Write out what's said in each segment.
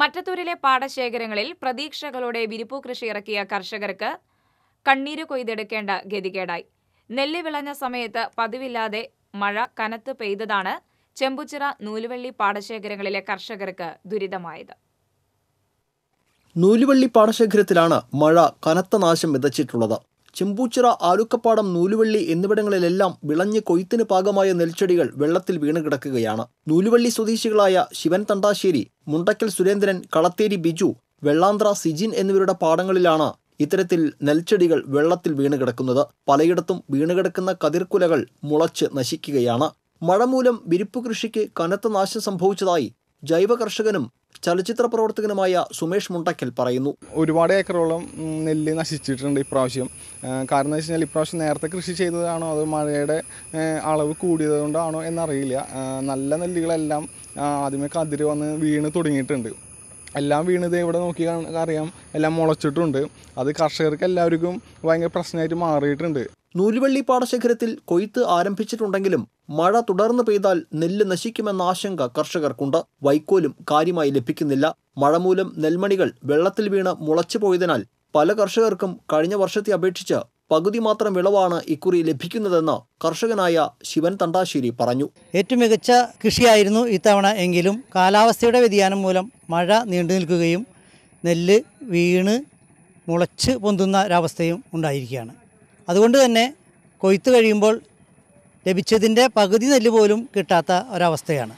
മറ്റത്തൂരിലെ പാടശേഖരങ്ങളിൽ പ്രതീക്ഷകളോടെ വിരിപ്പൂ കൃഷി ഇറക്കിയ കർഷകർക്ക് കണ്ണീര് കൊയ്തെടുക്കേണ്ട ഗതികേടായി നെല്ല് വിളഞ്ഞ സമയത്ത് പതിവില്ലാതെ മഴ കനത്ത് പെയ്തതാണ് ചെമ്പുച്ചിറ നൂലുവള്ളി പാടശേഖരങ്ങളിലെ കർഷകർക്ക് ദുരിതമായത് നൂലുവള്ളി പാടശേഖരത്തിലാണ് മഴ കനത്ത നാശം വിതച്ചിട്ടുള്ളത് ചെമ്പൂച്ചിറ ആലുക്കപ്പാടം നൂലുവള്ളി എന്നിവിടങ്ങളിലെല്ലാം വിളഞ്ഞ് കൊയ്ത്തിന് പാകമായ നെൽച്ചെടികൾ വെള്ളത്തിൽ വീണുകിടക്കുകയാണ് കിടക്കുകയാണ് നൂലുവള്ളി സ്വദേശികളായ ശിവൻ തണ്ടാശ്ശേരി മുണ്ടക്കൽ സുരേന്ദ്രൻ കളത്തേരി ബിജു വെള്ളാന്ത്ര സിജിൻ എന്നിവരുടെ പാടങ്ങളിലാണ് ഇത്തരത്തിൽ നെൽച്ചെടികൾ വെള്ളത്തിൽ വീണുകിടക്കുന്നത് കിടക്കുന്നത് പലയിടത്തും വീണുകിടക്കുന്ന കതിർക്കുലകൾ മുളച്ച് നശിക്കുകയാണ് മഴ മൂലം വിരിപ്പ് കൃഷിക്ക് കനത്ത നാശം സംഭവിച്ചതായി ജൈവ കർഷകനും ചലച്ചിത്ര പ്രവർത്തകനുമായ സുമേഷ് മുണ്ടക്കൽ പറയുന്നു ഒരുപാട് ഏക്കറോളം നെല്ല് നശിച്ചിട്ടുണ്ട് ഇപ്രാവശ്യം കാരണം എന്ന് കഴിഞ്ഞാൽ ഇപ്രാവശ്യം നേരത്തെ കൃഷി ചെയ്തതാണോ അത് മഴയുടെ അളവ് കൂടിയതുകൊണ്ടാണോ എന്നറിയില്ല നല്ല നെല്ലുകളെല്ലാം ആദ്യമേ കതിര് വന്ന് വീണ് തുടങ്ങിയിട്ടുണ്ട് എല്ലാം വീണത് ഇവിടെ നോക്കി അറിയാം എല്ലാം മുളച്ചിട്ടുണ്ട് അത് കർഷകർക്ക് എല്ലാവർക്കും ഭയങ്കര പ്രശ്നമായിട്ട് മാറിയിട്ടുണ്ട് നൂൽവള്ളി പാടശേഖരത്തിൽ കൊയ്ത്ത് ആരംഭിച്ചിട്ടുണ്ടെങ്കിലും മഴ തുടർന്ന് പെയ്താൽ നെല്ല് നശിക്കുമെന്ന ആശങ്ക കർഷകർക്കുണ്ട് വൈക്കോലും കാര്യമായി ലഭിക്കുന്നില്ല മഴ മൂലം നെൽമണികൾ വെള്ളത്തിൽ വീണ് മുളച്ചു പോയതിനാൽ പല കർഷകർക്കും കഴിഞ്ഞ വർഷത്തെ അപേക്ഷിച്ച് പകുതി മാത്രം വിളവാണ് ഇക്കുറി ലഭിക്കുന്നതെന്ന് കർഷകനായ ശിവൻ തണ്ടാശ്ശേരി പറഞ്ഞു ഏറ്റവും മികച്ച കൃഷിയായിരുന്നു ഇത്തവണ എങ്കിലും കാലാവസ്ഥയുടെ വ്യതിയാനം മൂലം മഴ നീണ്ടു നിൽക്കുകയും നെല്ല് വീണ് മുളച്ച് പൊന്തുന്ന ഒരവസ്ഥയും ഉണ്ടായിരിക്കുകയാണ് അതുകൊണ്ട് തന്നെ കൊയ്ത്ത് കഴിയുമ്പോൾ ലഭിച്ചതിൻ്റെ പകുതി നെല്ല് പോലും കിട്ടാത്ത ഒരവസ്ഥയാണ്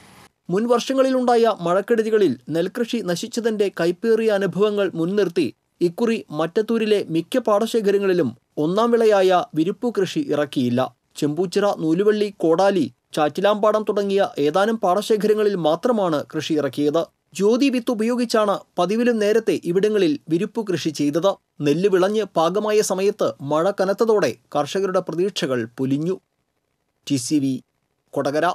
മുൻ വർഷങ്ങളിലുണ്ടായ മഴക്കെടുതികളിൽ നെൽകൃഷി നശിച്ചതിൻ്റെ കൈപ്പേറിയ അനുഭവങ്ങൾ മുൻനിർത്തി ഇക്കുറി മറ്റത്തൂരിലെ മിക്ക പാടശേഖരങ്ങളിലും ഒന്നാം വിളയായ വിരിപ്പു കൃഷി ഇറക്കിയില്ല ചെമ്പൂച്ചിറ നൂലുവള്ളി കോടാലി ചാറ്റിലാമ്പാടം തുടങ്ങിയ ഏതാനും പാടശേഖരങ്ങളിൽ മാത്രമാണ് കൃഷി ഇറക്കിയത് ജ്യോതി വിത്ത് ഉപയോഗിച്ചാണ് പതിവിലും നേരത്തെ ഇവിടങ്ങളിൽ വിരിപ്പ് കൃഷി ചെയ്തത് നെല്ല് വിളഞ്ഞ് പാകമായ സമയത്ത് മഴ കനത്തതോടെ കർഷകരുടെ പ്രതീക്ഷകൾ പുലിഞ്ഞു ടി കൊടകര